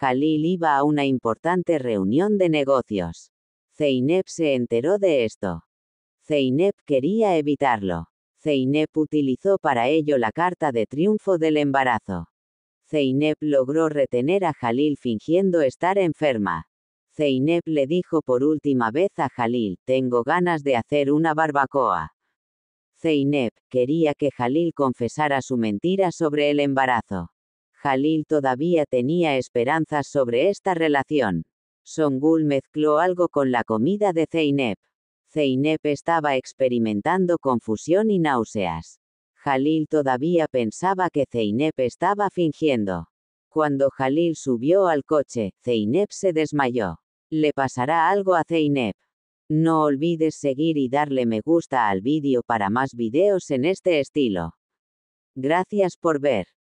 Jalil iba a una importante reunión de negocios. Zeynep se enteró de esto. Zeynep quería evitarlo. Zeynep utilizó para ello la carta de triunfo del embarazo. Zeynep logró retener a Jalil fingiendo estar enferma. Zeynep le dijo por última vez a Jalil, tengo ganas de hacer una barbacoa. Zeynep quería que Jalil confesara su mentira sobre el embarazo. Jalil todavía tenía esperanzas sobre esta relación. Songul mezcló algo con la comida de Zeynep. Zeynep estaba experimentando confusión y náuseas. Jalil todavía pensaba que Zeynep estaba fingiendo. Cuando Jalil subió al coche, Zeynep se desmayó. Le pasará algo a Zeynep. No olvides seguir y darle me gusta al vídeo para más videos en este estilo. Gracias por ver.